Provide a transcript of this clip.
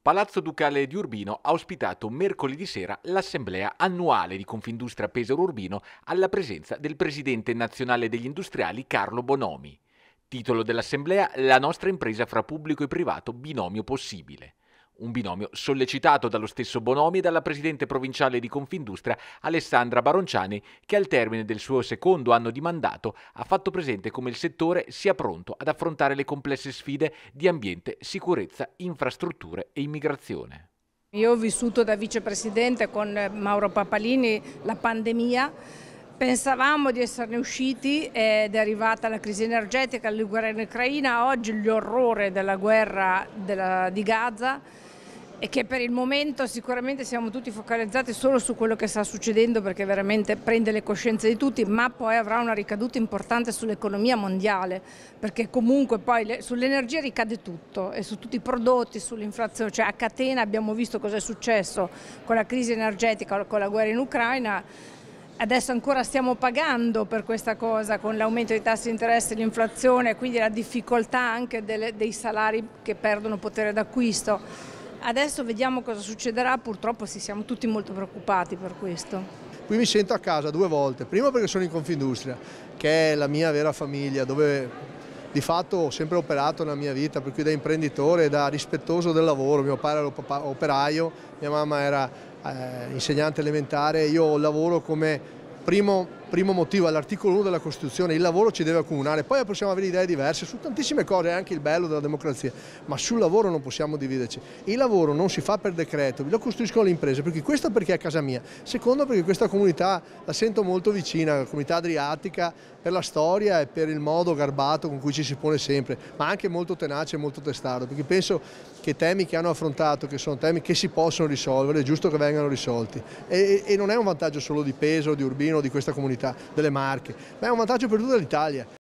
Palazzo Ducale di Urbino ha ospitato mercoledì sera l'assemblea annuale di Confindustria Pesaro Urbino alla presenza del presidente nazionale degli industriali Carlo Bonomi. Titolo dell'assemblea La nostra impresa fra pubblico e privato binomio possibile un binomio sollecitato dallo stesso Bonomi e dalla presidente provinciale di Confindustria Alessandra Baronciani che al termine del suo secondo anno di mandato ha fatto presente come il settore sia pronto ad affrontare le complesse sfide di ambiente, sicurezza, infrastrutture e immigrazione. Io ho vissuto da vicepresidente con Mauro Papalini la pandemia Pensavamo di esserne usciti ed è arrivata la crisi energetica, la guerra in Ucraina, oggi l'orrore della guerra della, di Gaza e che per il momento sicuramente siamo tutti focalizzati solo su quello che sta succedendo perché veramente prende le coscienze di tutti, ma poi avrà una ricaduta importante sull'economia mondiale, perché comunque poi sull'energia ricade tutto e su tutti i prodotti, sull'inflazione, cioè a catena abbiamo visto cosa è successo con la crisi energetica, con la guerra in Ucraina. Adesso ancora stiamo pagando per questa cosa con l'aumento dei tassi di interesse, l'inflazione, quindi la difficoltà anche delle, dei salari che perdono potere d'acquisto. Adesso vediamo cosa succederà, purtroppo sì, siamo tutti molto preoccupati per questo. Qui mi sento a casa due volte, prima perché sono in Confindustria, che è la mia vera famiglia, dove di fatto ho sempre operato nella mia vita, per cui da imprenditore, da rispettoso del lavoro, mio padre era operaio, mia mamma era eh, insegnante elementare, io lavoro come primo primo motivo all'articolo 1 della Costituzione, il lavoro ci deve accomunare, poi possiamo avere idee diverse su tantissime cose, è anche il bello della democrazia, ma sul lavoro non possiamo dividerci. Il lavoro non si fa per decreto, lo costruiscono le imprese, perché questo perché è casa mia, secondo perché questa comunità la sento molto vicina, la comunità adriatica, per la storia e per il modo garbato con cui ci si pone sempre, ma anche molto tenace e molto testardo, perché penso che temi che hanno affrontato, che sono temi che si possono risolvere, è giusto che vengano risolti. E, e non è un vantaggio solo di peso, di urbino, di questa comunità dell'Italia, delle Marche, ma è un vantaggio per tutta l'Italia.